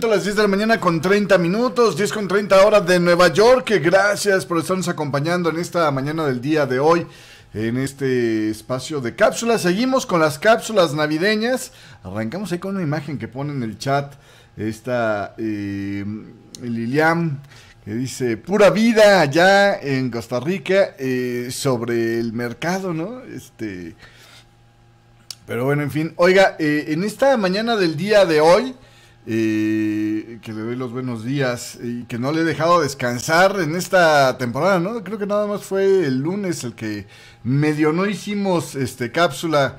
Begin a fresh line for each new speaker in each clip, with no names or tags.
las 10 de la mañana con 30 minutos, 10 con 30 horas de Nueva York. Gracias por estarnos acompañando en esta mañana del día de hoy, en este espacio de cápsulas. Seguimos con las cápsulas navideñas. Arrancamos ahí con una imagen que pone en el chat esta eh, Lilian, que dice, pura vida allá en Costa Rica eh, sobre el mercado, ¿no? Este... Pero bueno, en fin. Oiga, eh, en esta mañana del día de hoy... Eh, que le doy los buenos días eh, y que no le he dejado descansar en esta temporada, ¿no? Creo que nada más fue el lunes el que medio no hicimos este, cápsula,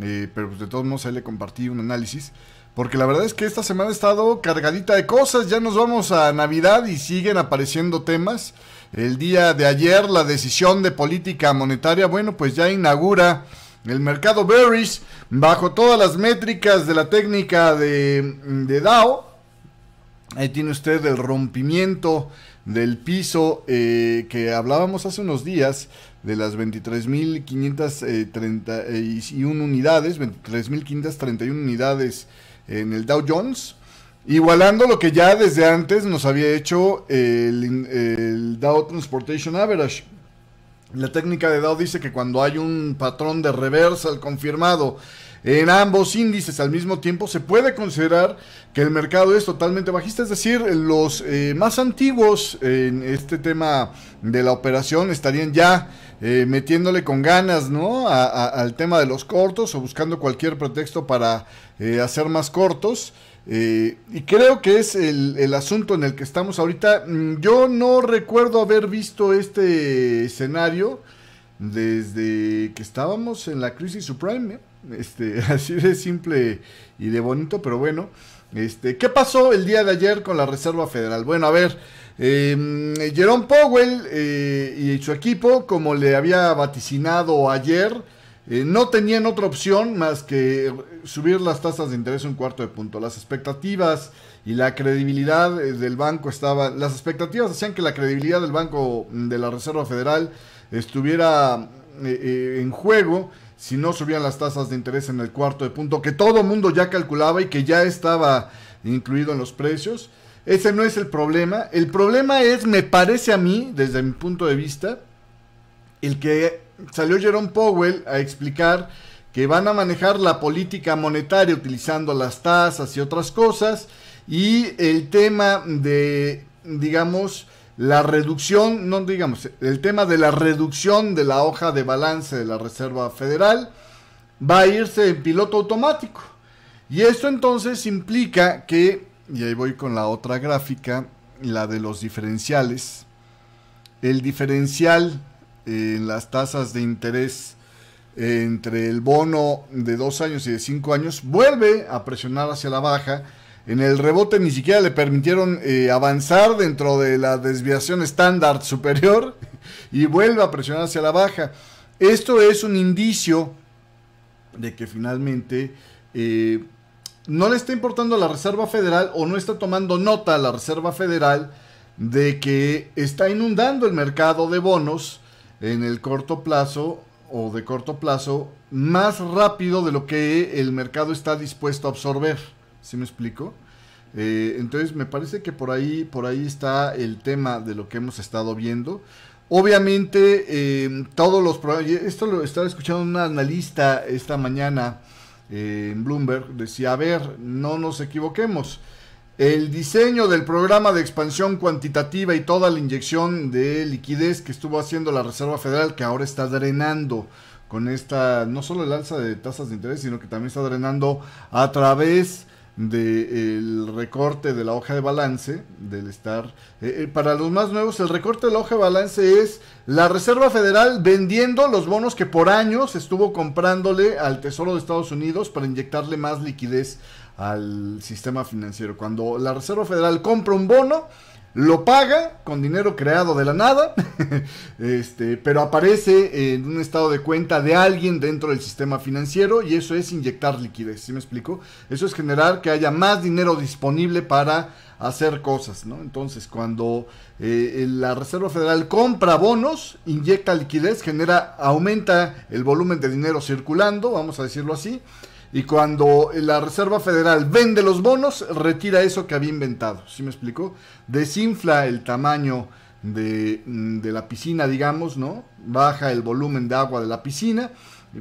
eh, pero pues, de todos modos ahí le compartí un análisis. Porque la verdad es que esta semana ha estado cargadita de cosas. Ya nos vamos a Navidad y siguen apareciendo temas. El día de ayer, la decisión de política monetaria, bueno, pues ya inaugura el mercado bearish, bajo todas las métricas de la técnica de, Dow. ahí tiene usted el rompimiento del piso eh, que hablábamos hace unos días de las 23.531 eh, eh, unidades, 23.531 unidades en el Dow Jones, igualando lo que ya desde antes nos había hecho el Dow Transportation Average la técnica de Dow dice que cuando hay un patrón de reversal confirmado en ambos índices al mismo tiempo, se puede considerar que el mercado es totalmente bajista, es decir, los eh, más antiguos en este tema de la operación estarían ya eh, metiéndole con ganas ¿no? al tema de los cortos o buscando cualquier pretexto para eh, hacer más cortos. Eh, y creo que es el, asunto en el que estamos ahorita. Mm, yo no recuerdo haber visto este escenario desde que estábamos en la crisis subprime. ¿eh? Este, así de simple y de bonito, pero bueno. Este, ¿Qué pasó el día de ayer con la Reserva Federal? Bueno, a ver, eh, Jerome Powell eh, y su equipo, como le había vaticinado ayer, eh, no tenían otra opción más que subir las tasas de interés un cuarto de punto. Las expectativas y la credibilidad eh, del banco estaban... Las expectativas hacían que la credibilidad del Banco de la Reserva Federal estuviera eh, en juego si no subían las tasas de interés en el cuarto de punto, que todo mundo ya calculaba y que ya estaba incluido en los precios. Ese no es el problema. El problema es, me parece a mí, desde mi punto de vista, el que salió Jerome Powell a explicar que van a manejar la política monetaria utilizando las tasas y otras cosas. Y el tema de, digamos, la reducción, no digamos, el tema de la reducción de la hoja de balance de la Reserva Federal va a irse en piloto automático. Y esto entonces implica que, y ahí voy con la otra gráfica, la de los diferenciales, el diferencial en las tasas de interés entre el bono de dos años y de cinco años, vuelve a presionar hacia la baja. En el rebote ni siquiera le permitieron eh, avanzar dentro de la desviación estándar superior y vuelve a presionar hacia la baja. Esto es un indicio de que finalmente eh, no le está importando a la Reserva Federal o no está tomando nota a la Reserva Federal de que está inundando el mercado de bonos en el corto plazo o de corto plazo más rápido de lo que el mercado está dispuesto a absorber. ¿Sí me explico? Eh, entonces me parece que por ahí, por ahí está el tema de lo que hemos estado viendo. Obviamente em, todos los problemas. esto lo estaba escuchando un analista esta mañana eh, en Bloomberg, decía, a ver, no nos equivoquemos el diseño del programa de expansión cuantitativa y toda la inyección de liquidez que estuvo haciendo la Reserva Federal, que ahora está drenando con esta, no solo el alza de tasas de interés, sino que también está drenando a través del recorte de la hoja de balance, del estar... Eh, eh, para los más nuevos, el recorte de la hoja de balance es la Reserva Federal vendiendo los bonos que por años estuvo comprándole al Tesoro de Estados Unidos para inyectarle más liquidez al sistema financiero. Cuando la Reserva Federal compra un bono, lo paga con dinero creado de la nada, este, pero aparece en un estado de cuenta de alguien dentro del sistema financiero y eso es inyectar liquidez, ¿sí me explico? Eso es generar que haya más dinero disponible para hacer cosas, ¿no? Entonces, cuando eh, la Reserva Federal compra bonos, inyecta liquidez, genera, aumenta el volumen de dinero circulando, vamos a decirlo así, y cuando la Reserva Federal vende los bonos, retira eso que había inventado. ¿Sí me explico? Desinfla el tamaño mm, de, la piscina, digamos, ¿no? Baja el volumen de agua de la piscina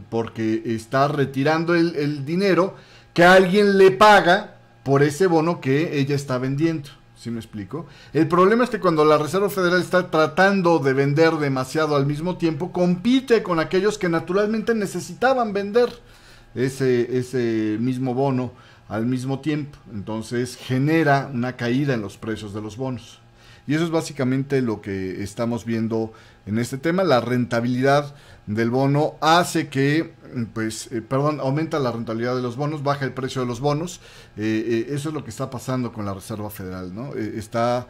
porque está retirando el, el dinero que alguien le paga por ese bono que ella está vendiendo. ¿Sí me explico? El problema es que cuando la Reserva Federal está tratando de vender demasiado al mismo tiempo, compite con aquellos que naturalmente necesitaban vender ese, mismo bono al mismo tiempo. Entonces genera una caída en los precios de los bonos. Y eso es básicamente lo que estamos viendo en este tema. La rentabilidad del bono hace que, pues, eh, perdón, aumenta la rentabilidad de los bonos, baja el precio de los bonos. Eh, eh, eso es lo que está pasando con la Reserva Federal, ¿no? está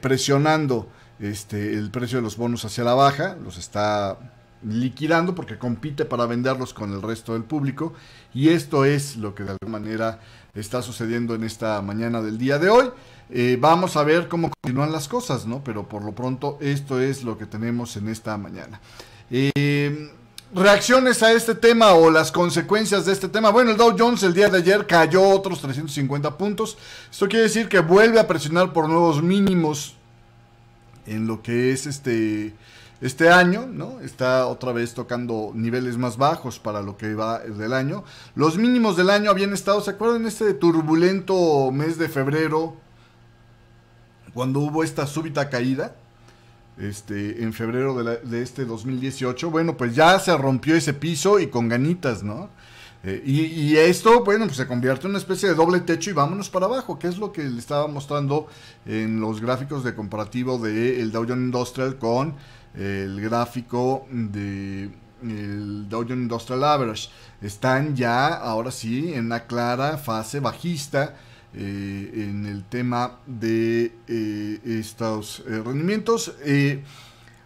presionando este, el precio de los bonos hacia la baja, los está liquidando porque compite para venderlos con el resto del público. Y esto es lo que de alguna manera está sucediendo en esta mañana del día de hoy. Eh, vamos a ver cómo continúan las cosas, ¿no? Pero por lo pronto esto es lo que tenemos en esta mañana. Em, reacciones a este tema o las consecuencias de este tema. Bueno, el Dow Jones el día de ayer cayó otros 350 puntos. Esto quiere decir que vuelve a presionar por nuevos mínimos en lo que es este este año, ¿no? Está otra vez tocando niveles más bajos para lo que va del año. Los mínimos del año habían estado, ¿se acuerdan? Este turbulento mes de febrero, cuando hubo esta súbita caída. Este, en febrero de, este 2018, bueno, pues ya se rompió ese piso y con ganitas, ¿no? Eh, y, esto, bueno, pues se convierte en una especie de doble techo y vámonos para abajo, que es lo que le estaba mostrando en los gráficos de comparativo del de Dow Jones Industrial con el gráfico de el Dow Jones Industrial Average. Están ya, ahora sí, en una clara fase bajista eh, en el tema de eh, estos eh, rendimientos.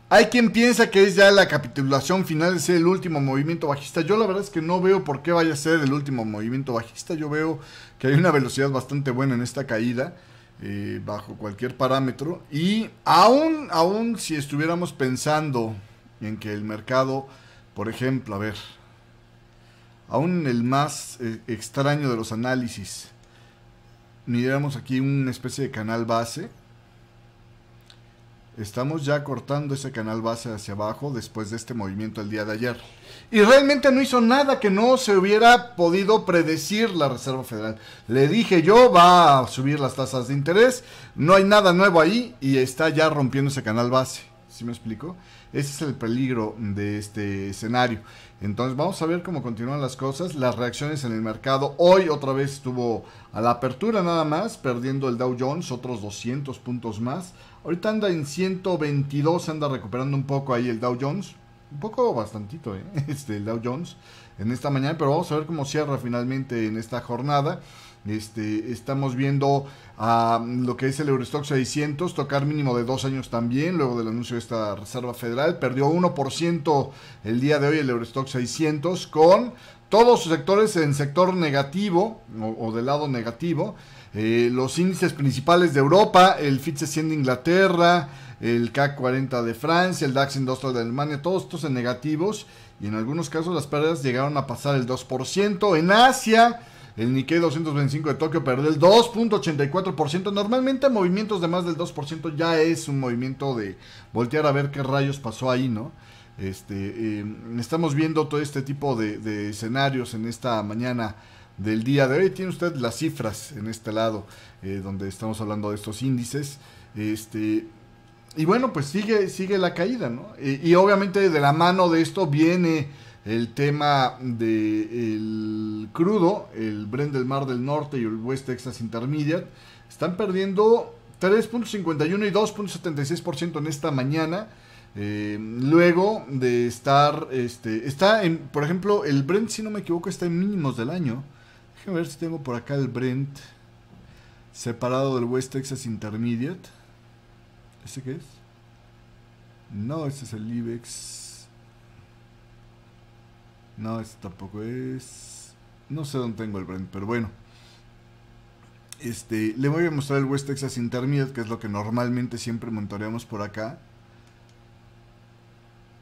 hay quien piensa que es ya la capitulación final, es el último movimiento bajista. Yo la verdad es que no veo por qué vaya a ser el último movimiento bajista. Yo veo que hay una velocidad bastante buena en esta caída. Eh, bajo cualquier parámetro. Y aún, aún si estuviéramos pensando en que el mercado, por ejemplo, a ver, aún el más eh, extraño de los análisis, midiéramos aquí una especie de canal base, Estamos ya cortando ese canal base hacia abajo después de este movimiento el día de ayer. Y realmente no hizo nada que no se hubiera podido predecir la Reserva Federal. Le dije yo, va a subir las tasas de interés, no hay nada nuevo ahí y está ya rompiendo ese canal base. ¿Sí me explico? Ese es el peligro de este escenario. Entonces vamos a ver cómo continúan las cosas, las reacciones en el mercado. Hoy otra vez estuvo a la apertura nada más, perdiendo el Dow Jones otros 200 puntos más. Ahorita anda en 122, anda recuperando un poco ahí el Dow Jones. Un poco bastantito, ¿eh? Este, el Dow Jones en esta mañana, pero vamos a ver cómo cierra finalmente en esta jornada. Este, estamos viendo a ah, lo que es el Eurostock 600 tocar mínimo de dos años también, luego del anuncio de esta Reserva Federal. Perdió 1% el día de hoy el Eurostock 600 con todos sus sectores en sector negativo o, o del lado negativo. Eh, los índices principales de Europa, el FITSE 100 de Inglaterra, el CAC 40 de Francia, el DAX Industrial de Alemania, todos estos en negativos y en algunos casos las pérdidas llegaron a pasar el 2%. En Asia, el Nikkei 225 de Tokio perdió el 2.84%. Normalmente movimientos de más del 2% ya es un movimiento de voltear a ver qué rayos pasó ahí, ¿no? Este, eh, estamos viendo todo este tipo de escenarios en esta mañana del día de hoy. Tiene usted las cifras en este lado, eh, donde estamos hablando de estos índices. Este, y bueno, pues sigue, sigue la caída, ¿no? Y, obviamente de la mano de esto viene el tema del crudo, el Brent del Mar del Norte y el West Texas Intermediate. Están perdiendo 3.51 y 2.76% en esta mañana. Eh, luego de estar, este, está en, por ejemplo, el Brent, si no me equivoco, está en mínimos del año a ver si tengo por acá el Brent separado del West Texas Intermediate. ¿Ese qué es? No, ese es el IBEX. No, ese tampoco es. No sé dónde tengo el Brent, pero bueno. Este, le voy a mostrar el West Texas Intermediate, que es lo que normalmente siempre monitoreamos por acá.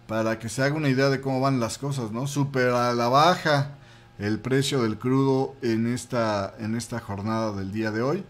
Para que se haga una idea de cómo van las cosas, ¿no? Super a la baja el precio del crudo en esta, en esta jornada del día de hoy.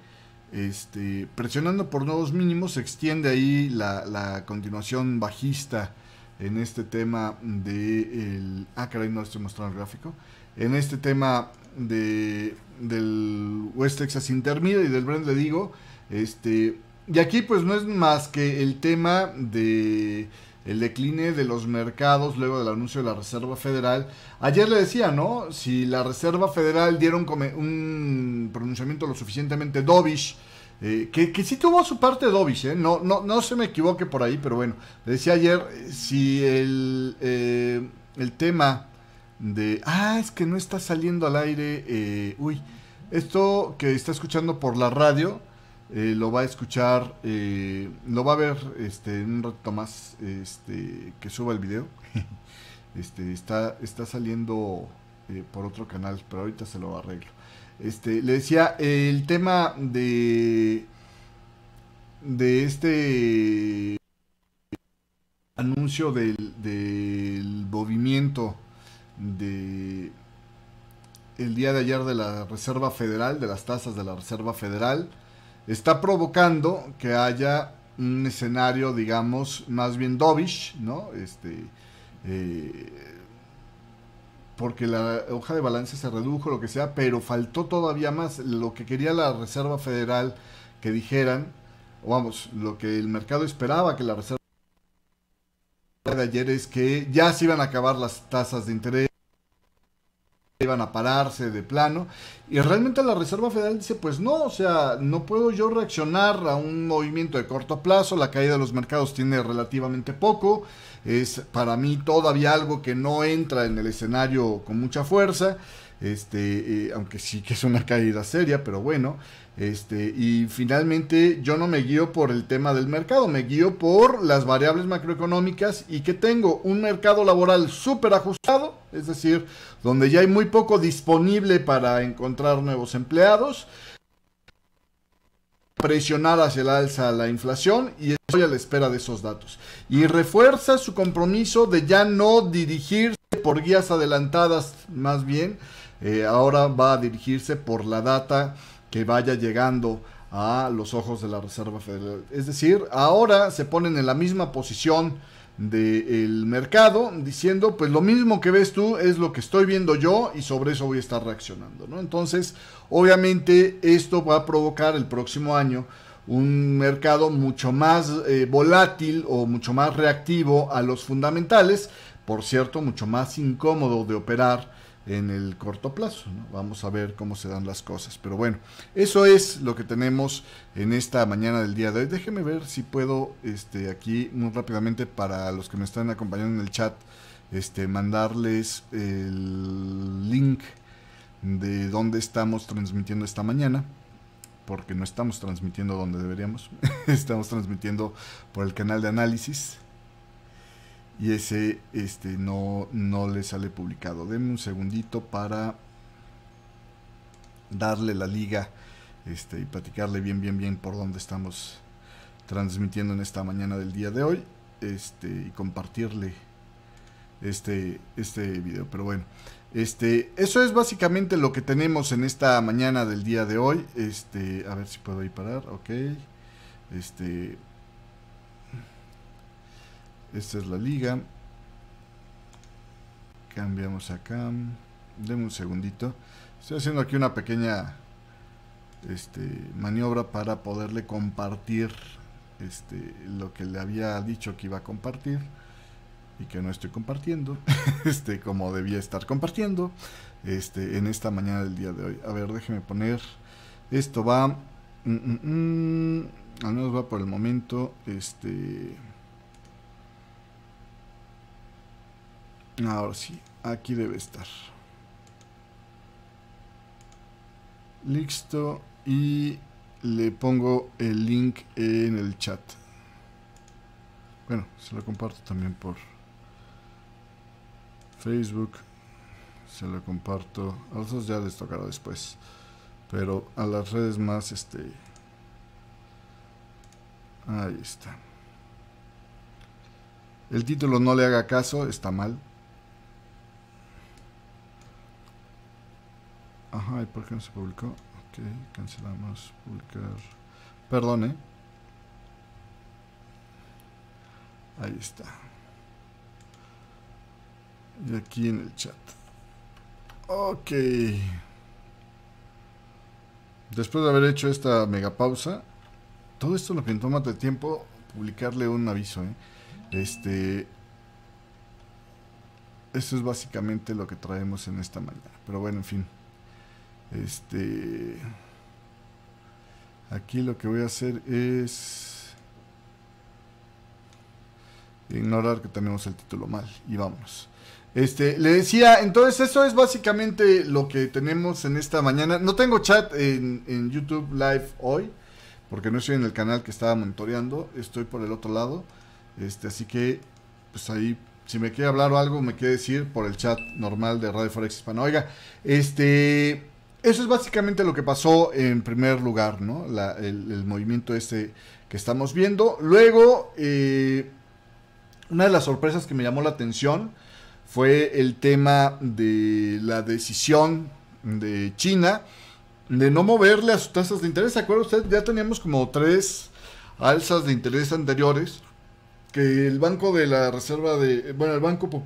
Este, presionando por nuevos mínimos, se extiende ahí la, continuación bajista en este tema de el, ah, caray, no estoy mostrando el gráfico. En este tema de, del West Texas Intermediate y del Brent, le digo. Este, y aquí pues no es más que el tema de el decline de los mercados luego del anuncio de la Reserva Federal. Ayer le decía, ¿no? Si la Reserva Federal dieron un, un pronunciamiento lo suficientemente dovish, eh, que, que, sí tuvo su parte dovish, ¿eh? No, no, no se me equivoque por ahí, pero bueno, le decía ayer, si el, eh, el tema de... Ah, es que no está saliendo al aire, eh, uy, esto que está escuchando por la radio eh, lo va a escuchar, eh, lo va a ver este, en un ratito más este, que suba el video. Este, está, está saliendo eh, por otro canal, pero ahorita se lo arreglo. Este, le decía, el tema de, de este anuncio del, del movimiento de el día de ayer de la Reserva Federal, de las tasas de la Reserva Federal, está provocando que haya un escenario, digamos, más bien dovish, ¿no? Este, eh, porque la hoja de balance se redujo, lo que sea, pero faltó todavía más lo que quería la Reserva Federal que dijeran, vamos, lo que el mercado esperaba que la Reserva de ayer es que ya se iban a acabar las tasas de interés iban a pararse de plano. Y realmente la Reserva Federal dice, pues no, o sea, no puedo yo reaccionar a un movimiento de corto plazo, la caída de los mercados tiene relativamente poco, es para mí todavía algo que no entra en el escenario con mucha fuerza, este, eh, aunque sí que es una caída seria, pero bueno. Este, y finalmente yo no me guío por el tema del mercado, me guío por las variables macroeconómicas y que tengo un mercado laboral súper ajustado, es decir, donde ya hay muy poco disponible para encontrar nuevos empleados, presionar hacia el alza la inflación y estoy a la espera de esos datos. Y refuerza su compromiso de ya no dirigirse por guías adelantadas, más bien, eh, ahora va a dirigirse por la data que vaya llegando a los ojos de la Reserva Federal. Es decir, ahora se ponen en la misma posición del mercado diciendo pues lo mismo que ves tú es lo que estoy viendo yo y sobre eso voy a estar reaccionando ¿no? entonces obviamente esto va a provocar el próximo año un mercado mucho más eh, volátil o mucho más reactivo a los fundamentales por cierto mucho más incómodo de operar en el corto plazo. Vamos a ver cómo se dan las cosas. Pero bueno, eso es lo que tenemos en esta mañana del día de hoy. Déjeme ver si puedo este, aquí muy rápidamente para los que me están acompañando en el chat, este, mandarles el link de dónde estamos transmitiendo esta mañana. Porque no estamos transmitiendo donde deberíamos. estamos transmitiendo por el canal de análisis y ese este, no, no le sale publicado. Denme un segundito para darle la liga este, y platicarle bien, bien, bien por dónde estamos transmitiendo en esta mañana del día de hoy este, y compartirle este, este video. Pero bueno, este, eso es básicamente lo que tenemos en esta mañana del día de hoy. Este, a ver si puedo ahí parar, ok. Este, esta es la liga. Cambiamos acá. Deme un segundito. Estoy haciendo aquí una pequeña este, maniobra para poderle compartir este, lo que le había dicho que iba a compartir y que no estoy compartiendo, este, como debía estar compartiendo este, en esta mañana del día de hoy. A ver, déjeme poner. Esto va. Mm, mm, mm, al menos va por el momento. Este. Ahora sí, aquí debe estar. Listo. Y le pongo el link en el chat. Bueno, se lo comparto también por Facebook. Se lo comparto. A los ya les tocará después. Pero a las redes más, este... Ahí está. El título no le haga caso, está mal. Ajá, ¿y por qué no se publicó? Ok, cancelamos publicar. Perdone. ¿eh? Ahí está. Y aquí en el chat. Ok. Después de haber hecho esta mega pausa, todo esto lo que toma de tiempo publicarle un aviso. ¿eh? Este. Eso es básicamente lo que traemos en esta mañana. Pero bueno, en fin. Este. Aquí lo que voy a hacer es. Ignorar que tenemos el título mal. Y vámonos. Este, le decía, entonces eso es básicamente lo que tenemos en esta mañana. No tengo chat en, YouTube Live hoy, porque no estoy en el canal que estaba monitoreando, estoy por el otro lado. Este, así que, pues ahí, si me quiere hablar o algo, me quiere decir por el chat normal de Radio Forex Hispano Oiga, este, eso es básicamente lo que pasó en primer lugar, ¿no? el, movimiento este que estamos viendo. Luego, eh, una de las sorpresas que me llamó la atención fue el tema de la decisión de China de no moverle a sus tasas de interés. ¿Se acuerda usted? Ya teníamos como tres alzas de interés anteriores que el Banco de la Reserva de... Bueno, el Banco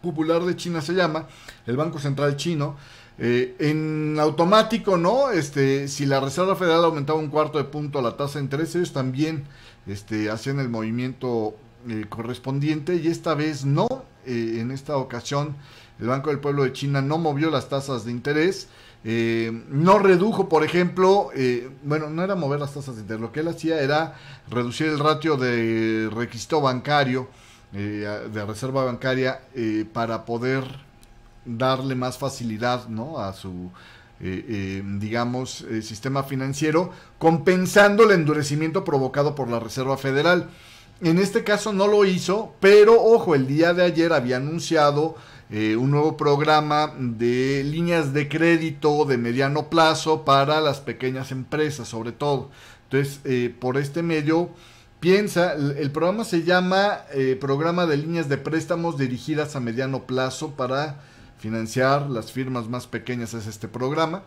Popular de China se llama, el Banco Central Chino eh, en automático, ¿no? Este, si la Reserva Federal aumentaba un cuarto de punto la tasa de interés, ellos también este, hacían el movimiento eh, correspondiente y esta vez no. Eh, en esta ocasión, el Banco del Pueblo de China no movió las tasas de interés. no redujo, por ejemplo, bueno, no era mover las tasas de interés, lo que él hacía era reducir el ratio de requisito bancario, de reserva bancaria, para poder darle más facilidad a su, eh, eh, digamos, eh, sistema financiero, compensando el endurecimiento provocado por la Reserva Federal. En este caso no lo hizo, pero ojo, el día de ayer había anunciado un nuevo programa de líneas de crédito de mediano plazo para las pequeñas empresas, sobre todo. Entonces, por este medio, Piensa, el, programa se llama Programa de Líneas de Préstamos Dirigidas a Mediano Plazo para financiar las firmas más pequeñas es este programa.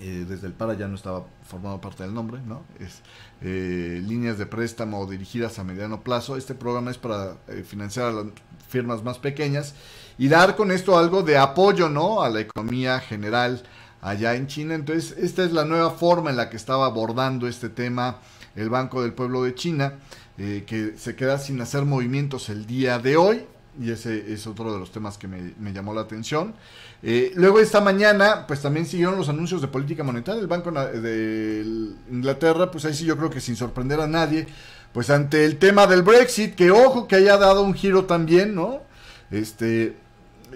Eh, desde el PARA ya no estaba formado parte del nombre, ¿no? Es eh, líneas de préstamo dirigidas a mediano plazo. Este programa es para eh, financiar a las firmas más pequeñas y dar con esto algo de apoyo, ¿no? A la economía general allá en China. Entonces, esta es la nueva forma en la que estaba abordando este tema el Banco del Pueblo de China, que se queda sin hacer movimientos el día de hoy y ese es otro de los temas que me, llamó la atención. Eh, luego esta mañana, pues también siguieron los anuncios de política monetaria. Del Banco de Inglaterra, pues ahí sí yo creo que sin sorprender a nadie, pues ante el tema del Brexit, que ojo que haya dado un giro también, ¿no? Este,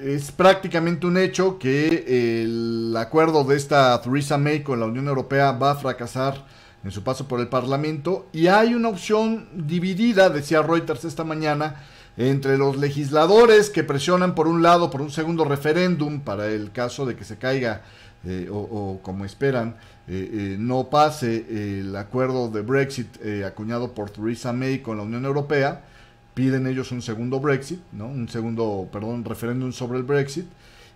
es prácticamente un hecho que el acuerdo de esta Theresa May con la Unión Europea va a fracasar en su paso por el Parlamento y hay una opción dividida, decía Reuters esta mañana, entre los legisladores que presionan por un lado por un segundo referéndum para el caso de que se caiga eh, o, como esperan eh, eh, no pase el acuerdo de Brexit acuñado por Theresa May con la Unión Europea piden ellos un segundo Brexit no un segundo perdón referéndum sobre el Brexit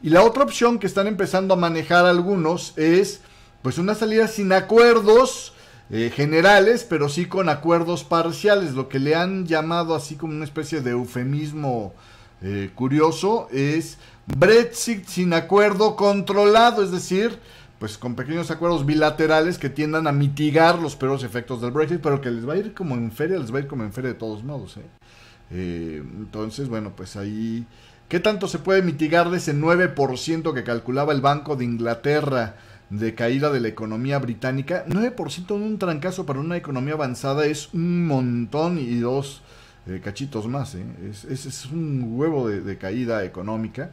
y la otra opción que están empezando a manejar algunos es pues una salida sin acuerdos eh, generales, pero sí con acuerdos parciales. Lo que le han llamado así como una especie de eufemismo eh, curioso es Brexit sin acuerdo controlado, es decir, pues con pequeños acuerdos bilaterales que tiendan a mitigar los peores efectos del Brexit, pero que les va a ir como en feria, les va a ir como en feria de todos modos. ¿eh? entonces, bueno, pues ahí... ¿Qué tanto se puede mitigar de ese 9% que calculaba el Banco de Inglaterra? de caída de la economía británica. 9% de un trancazo para una economía avanzada es un montón y dos eh, cachitos más. ¿eh? Es, un huevo de, caída económica.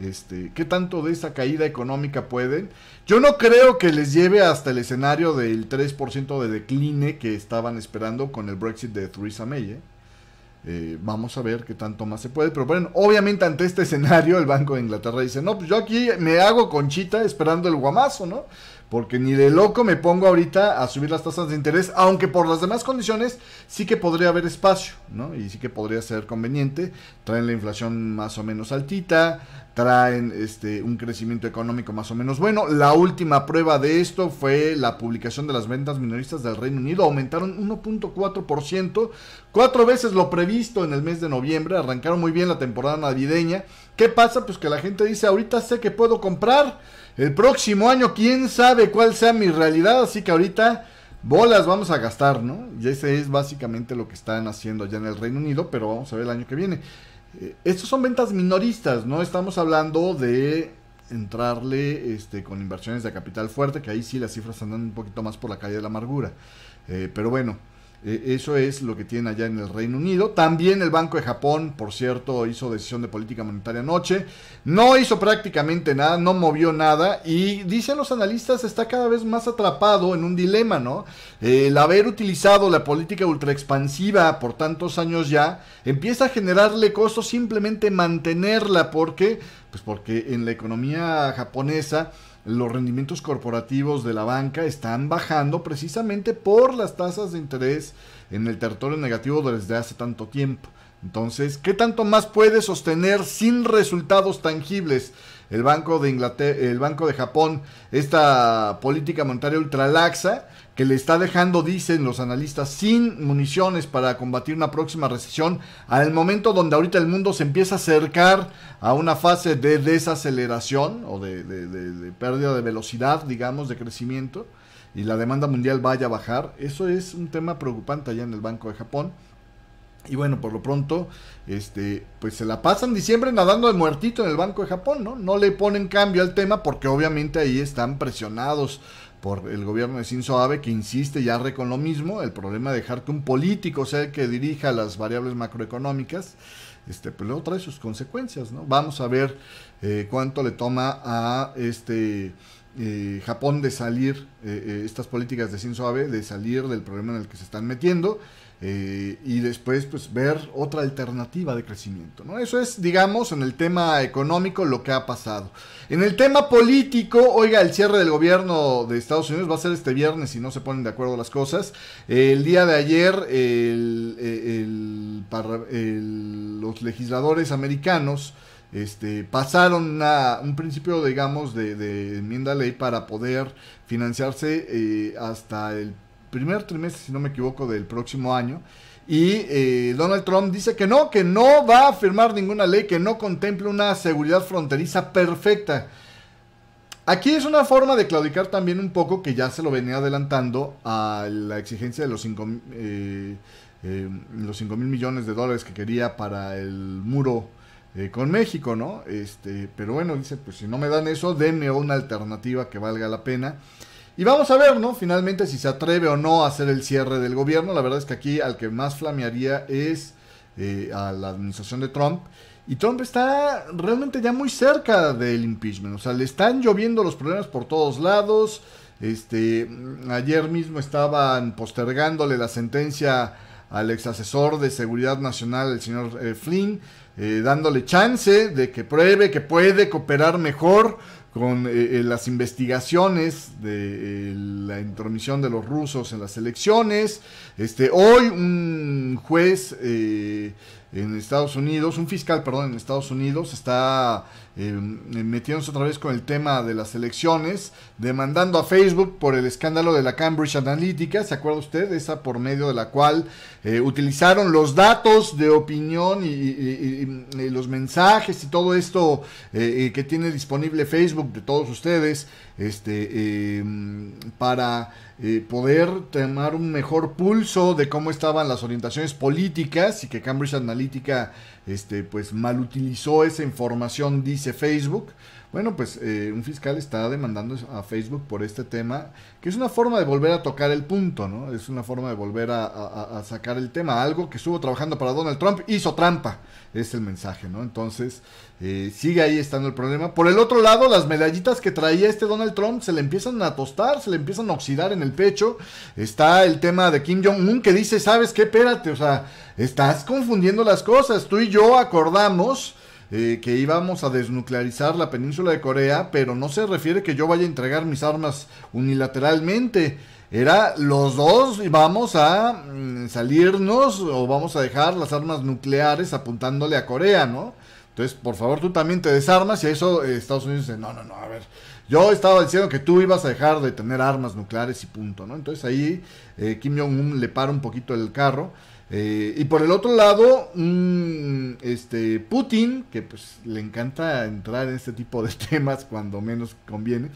Este, ¿Qué tanto de esa caída económica pueden? Yo no creo que les lleve hasta el escenario del 3% de decline que estaban esperando con el Brexit de Theresa May. ¿eh? Eh, vamos a ver qué tanto más se puede. Pero obviamente ante este escenario el Banco de Inglaterra dice, no, pues yo aquí me hago conchita esperando el guamazo, ¿no? Porque ni de loco me pongo ahorita a subir las tasas de interés, aunque por las demás condiciones sí que podría haber espacio, ¿no? Y sí que podría ser conveniente. Traen la inflación más o menos altita, traen este, un crecimiento económico más o menos bueno. La última prueba de esto fue la publicación de las ventas minoristas del Reino Unido. Aumentaron 1.4%, cuatro veces lo previsto en el mes de noviembre. Arrancaron muy bien la temporada navideña. ¿Qué pasa? Pues que la gente dice, ahorita sé que puedo comprar el próximo año, quién sabe cuál sea mi realidad, así que ahorita bolas vamos a gastar, ¿no? Y ese es básicamente lo que están haciendo ya en el Reino Unido, pero vamos a ver el año que viene. Eh, estos son ventas minoristas, no estamos hablando de entrarle este, con inversiones de capital fuerte, que ahí sí las cifras andan un poquito más por la calle de la amargura. Eh, pero bueno, eh, eso es lo que tiene allá en el Reino Unido. También el Banco de Japón, por cierto, hizo decisión de política monetaria anoche. No hizo prácticamente nada, no movió nada y dicen los analistas está cada vez más atrapado en un dilema, ¿no? el haber utilizado la política ultraexpansiva por tantos años ya empieza a generarle costos simplemente mantenerla porque, pues porque en la economía japonesa los rendimientos corporativos de la banca están bajando precisamente por las tasas de interés en el territorio negativo desde hace tanto tiempo. Entonces, ¿qué tanto más puede sostener sin resultados tangibles el Banco de, Inglaterra, el Banco de Japón esta política monetaria ultralaxa que le está dejando, dicen los analistas, sin municiones para combatir una próxima recesión, al momento donde ahorita el mundo se empieza a acercar a una fase de desaceleración o de pérdida de velocidad, digamos, de crecimiento, y la demanda mundial vaya a bajar, eso es un tema preocupante allá en el Banco de Japón. Y bueno, por lo pronto, este, pues se la pasan diciembre nadando de muertito en el Banco de Japón, ¿no? No le ponen cambio al tema porque obviamente ahí están presionados por el gobierno de Shinzo Abe que insiste ya re con lo mismo, el problema de dejar que un político sea el que dirija las variables macroeconómicas, este, pues luego trae sus consecuencias, ¿no? Vamos a ver eh, cuánto le toma a este... Eh, Japón de salir, eh, estas políticas de Shinzo Abe, de salir del problema en el que se están metiendo. Eh, y después pues ver otra alternativa de crecimiento. ¿no? Eso es, digamos, en el tema económico lo que ha pasado. En el tema político, oiga, el cierre del gobierno de Estados Unidos va a ser este viernes si no se ponen de acuerdo las cosas. Eh, el día de ayer eh, los legisladores americanos este, pasaron una, un principio, digamos, de, enmienda ley para poder financiarse hasta el primer trimestre, si no me equivoco, del próximo año. Y eh, Donald Trump dice que no, que no va a firmar ninguna ley que no contemple una seguridad fronteriza perfecta. Aquí es una forma de claudicar también un poco que ya se lo venía adelantando a la exigencia de los 5 eh, eh, mil millones de dólares que quería para el muro con México, ¿no? Este, pero bueno, dice, pues si no me dan eso, denme una alternativa que valga la pena. Y vamos a ver, ¿no? Finalmente si se atreve o no a hacer el cierre del gobierno. La verdad es que aquí al que más flamearía es eh, a la administración de Trump. Y Trump está realmente ya muy cerca del impeachment. O sea, le están lloviendo los problemas por todos lados. Este, ayer mismo estaban postergándole la sentencia al ex asesor de seguridad nacional, el señor eh, Flynn, eh, dándole chance de que pruebe que puede cooperar mejor con eh, eh, las investigaciones de eh, la intromisión de los rusos en las elecciones. Este, hoy un juez en Estados Unidos, un fiscal, perdón, en Estados Unidos está eh, metiéndose otra vez con el tema de las elecciones, demandando a Facebook por el escándalo de la Cambridge Analytica, ¿se acuerda usted? Esa por medio de la cual eh, utilizaron los datos de opinión y, los mensajes y todo esto eh, que tiene disponible Facebook de todos ustedes este, em, para eh, poder tomar un mejor pulso de cómo estaban las orientaciones políticas y que Cambridge Analytica este, pues mal esa información, dice Facebook. Bueno, pues eh, un fiscal está demandando a Facebook por este tema, que es una forma de volver a tocar el punto, ¿no? Es una forma de volver a, sacar el tema. Algo que estuvo trabajando para Donald Trump hizo trampa, es el mensaje, ¿no? Entonces, eh, sigue ahí estando el problema. Por el otro lado, las medallitas que traía este Donald Trump se le empiezan a tostar, se le empiezan a oxidar en el pecho. Está el tema de Kim Jong-un que dice, ¿sabes qué? Espérate, o sea, estás confundiendo las cosas. Tú y yo acordamos eh, que íbamos a desnuclearizar la península de Corea, pero no se refiere que yo vaya a entregar mis armas unilateralmente. Era los dos vamos a mm, salirnos o vamos a dejar las armas nucleares apuntándole a Corea, ¿no? Entonces, por favor, tú también te desarmas y eso eh, Estados Unidos dice, no, no, no, a ver, yo estaba diciendo que tú ibas a dejar de tener armas nucleares y punto, ¿no? Entonces ahí eh, Kim Jong-un le para un poquito el carro. Eh, y por el otro lado, mm, este Putin, que pues le encanta entrar en este tipo de temas cuando menos conviene,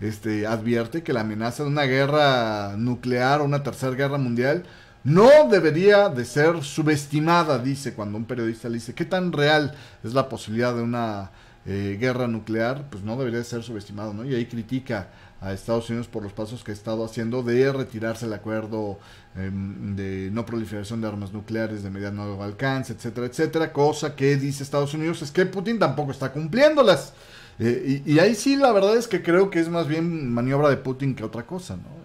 este advierte que la amenaza de una guerra nuclear o una tercera guerra mundial no debería de ser subestimada, dice cuando un periodista le dice, ¿qué tan real es la posibilidad de una eh, guerra nuclear? Pues no debería de ser subestimado, ¿no? Y ahí critica a Estados Unidos por los pasos que ha estado haciendo de retirarse el acuerdo em, de no proliferación de armas nucleares de mediano alcance, etcétera, etcétera, cosa que dice Estados Unidos es que Putin tampoco está cumpliéndolas. Eh, y, ahí sí la verdad es que creo que es más bien maniobra de Putin que otra cosa, ¿no?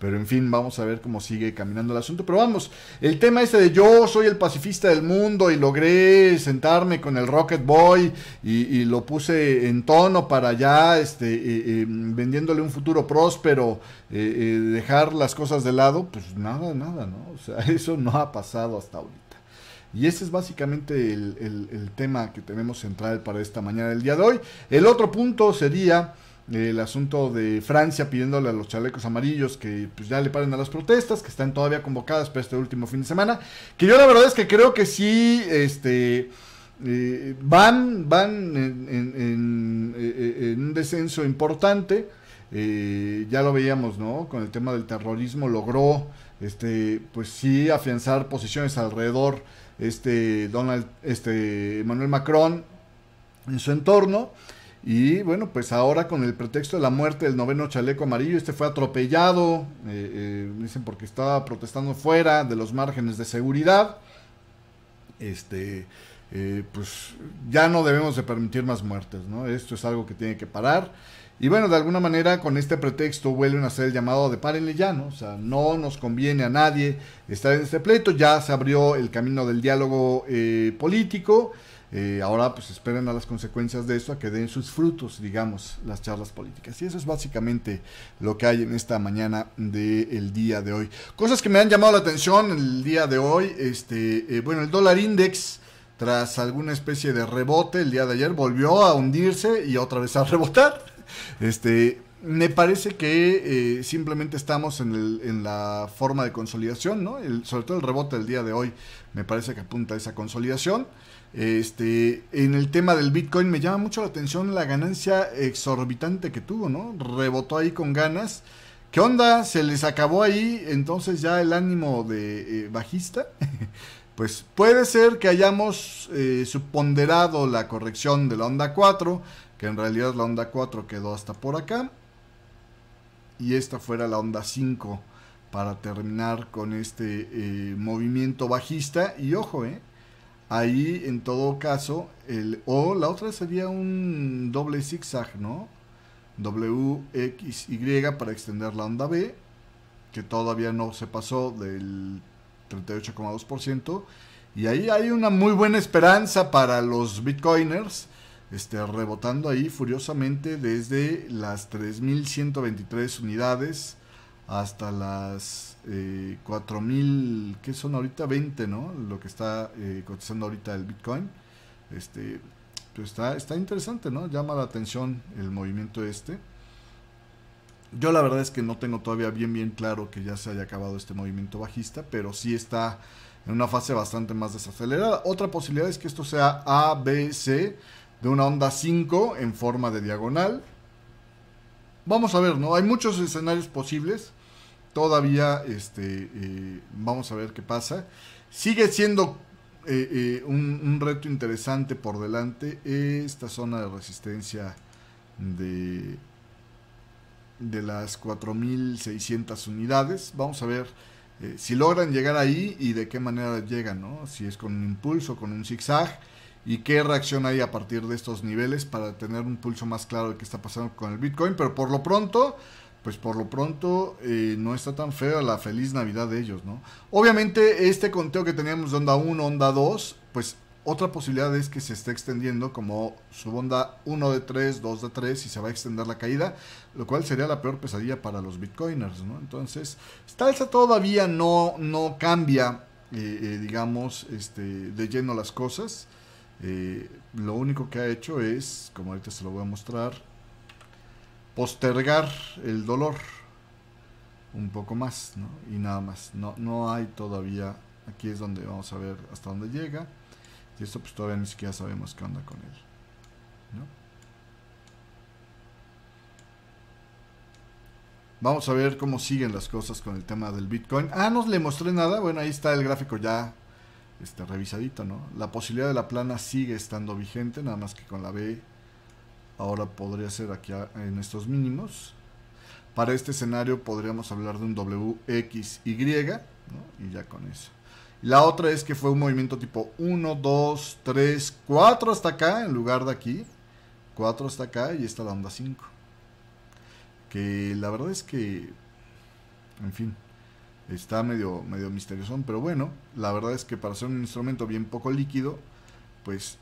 Pero en fin, vamos a ver cómo sigue caminando el asunto. Pero vamos, el tema ese de yo soy el pacifista del mundo y logré sentarme con el Rocket Boy y, lo puse en tono para allá, este, eh, eh, vendiéndole un futuro próspero, eh, dejar las cosas de lado, pues nada, nada, ¿no? O sea, eso no ha pasado hasta ahorita. Y ese es básicamente el, el tema que tenemos central para esta mañana del día de hoy. El otro punto sería el asunto de Francia pidiéndole a los chalecos amarillos que pues, ya le paren a las protestas, que están todavía convocadas para este último fin de semana. Que yo la verdad es que creo que sí, este, eh, van, van eh, en, un descenso importante. Eh, ya lo veíamos, ¿no? Con el tema del terrorismo logró, este, pues sí, afianzar posiciones alrededor, este, Donald, este, Manuel Macron en su entorno. Y bueno, pues ahora con el pretexto de la muerte del noveno chaleco amarillo, este fue atropellado, eh, eh, dicen porque estaba protestando fuera de los márgenes de seguridad. Este, eh, pues ya no debemos de permitir más muertes, ¿no? Esto es algo que tiene que parar. Y bueno, de alguna manera con este pretexto vuelven a hacer el llamado de párenle ya, ¿no? O sea, no nos conviene a nadie estar en este pleito, ya se abrió el camino del diálogo político. Eh, ahora pues esperen a las consecuencias de eso, a que den sus frutos, digamos, las charlas políticas. Y eso es básicamente lo que hay en esta mañana del día de hoy. Cosas que me han llamado la atención el día de hoy, este, eh, bueno, el dólar index tras alguna especie de rebote el día de ayer volvió a hundirse y otra vez a rebotar. Este, me parece que eh, simplemente estamos en, la forma de consolidación, ¿no? sobre todo el rebote del día de hoy me parece que apunta a esa consolidación. Este, en el tema del Bitcoin me llama mucho la atención la ganancia exorbitante que tuvo, ¿no? Rebotó ahí con ganas. ¿Qué onda? Se les acabó ahí, entonces ya el ánimo de eh, bajista. pues puede ser que hayamos eh, suponderado la corrección de la onda 4, que en realidad la onda 4 quedó hasta por acá. Y esta fuera la onda 5 para terminar con este eh, movimiento bajista. Y ojo, ¿eh? Ahí, en todo caso, el, o la otra sería un doble zigzag, ¿no? WXY para extender la onda B, que todavía no se pasó del 38,2%. Y ahí hay una muy buena esperanza para los bitcoiners, este, rebotando ahí furiosamente desde las 3.123 unidades hasta las 4000, eh, que son ahorita? 20, ¿no? Lo que está eh, cotizando ahorita el Bitcoin. Este, pues está, está interesante, ¿no? Llama la atención el movimiento este. Yo la verdad es que no tengo todavía bien, bien claro que ya se haya acabado este movimiento bajista, pero sí está en una fase bastante más desacelerada. Otra posibilidad es que esto sea A, B, C, de una onda 5 en forma de diagonal. Vamos a ver, ¿no? Hay muchos escenarios posibles. Todavía este, eh, vamos a ver qué pasa. Sigue siendo eh, eh, un, reto interesante por delante esta zona de resistencia de, de las 4.600 unidades. Vamos a ver si logran llegar ahí y de qué manera llegan, ¿no? si es con un impulso, con un zigzag y qué reacción hay a partir de estos niveles para tener un pulso más claro de qué está pasando con el Bitcoin. Pero por lo pronto, pues por lo pronto eh, no está tan fea la feliz Navidad de ellos, ¿no? Obviamente este conteo que teníamos de onda 1, onda 2, pues otra posibilidad es que se esté extendiendo como su onda 1 de 3, 2 de 3 y se va a extender la caída, lo cual sería la peor pesadilla para los bitcoiners, ¿no? Entonces, esta todavía no, no cambia, eh, eh, digamos, este, de lleno las cosas. lo único que ha hecho es, como ahorita se lo voy a mostrar, postergar el dolor un poco más, Y nada más. No, no hay todavía, aquí es donde vamos a ver hasta dónde llega. Y esto pues todavía ni siquiera sabemos qué onda con él, Vamos a ver cómo siguen las cosas con el tema del Bitcoin. Ah, no le mostré nada. Bueno, ahí está el gráfico ya este, revisadito, ¿no? La posibilidad de la plana sigue estando vigente, nada más que con la B Ahora podría ser aquí en estos mínimos. Para este escenario podríamos hablar de un WXY, X Y ya con eso. La otra es que fue un movimiento tipo 1, 2, 3, 4 hasta acá, en lugar de aquí. 4 hasta acá y esta la onda 5. Que la verdad es que, en fin, está medio, medio misterioso, pero bueno, la verdad es que para ser un instrumento bien poco líquido, pues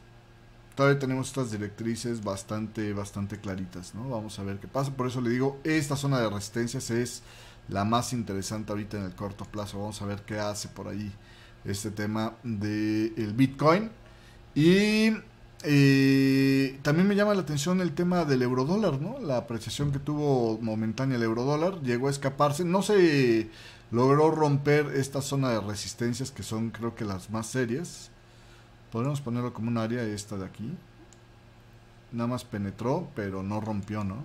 todavía tenemos estas directrices bastante, bastante claritas, ¿no? Vamos a ver qué pasa. Por eso le digo, esta zona de resistencias es la más interesante ahorita en el corto plazo. Vamos a ver qué hace por ahí este tema del Bitcoin. Y eh, también me llama la atención el tema del eurodólar, ¿no? La apreciación que tuvo momentánea el eurodólar llegó a escaparse. No se logró romper esta zona de resistencias que son creo que las más serias. Podríamos ponerlo como un área esta de aquí. Nada más penetró, pero no rompió, ¿no?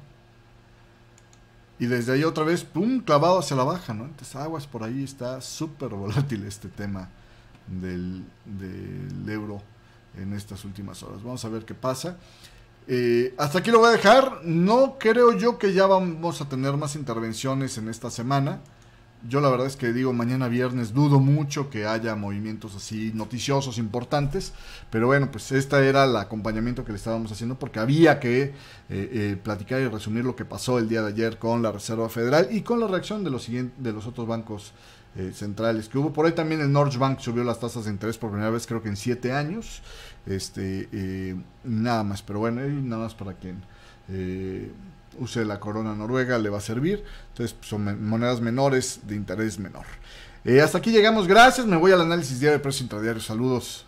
Y desde ahí otra vez, ¡pum!, clavado hacia la baja, ¿no? Entonces, aguas por ahí, está súper volátil este tema del, euro en estas últimas horas. Vamos a ver qué pasa. Eh, hasta aquí lo voy a dejar. No creo yo que ya vamos a tener más intervenciones en esta semana. Yo la verdad es que digo, mañana viernes dudo mucho que haya movimientos así noticiosos, importantes, pero bueno, pues este era el acompañamiento que le estábamos haciendo porque había que eh, eh, platicar y resumir lo que pasó el día de ayer con la Reserva Federal y con la reacción de los, de los otros bancos eh, centrales que hubo. Por ahí también el Norge Bank subió las tasas de interés por primera vez, creo que en siete años. Este, nada más, pero bueno, nada más para quien use la corona noruega, le va a servir. Entonces pues, son monedas menores de interés menor. Eh, hasta aquí llegamos, gracias. Me voy al análisis diario de precios intradiario, Saludos.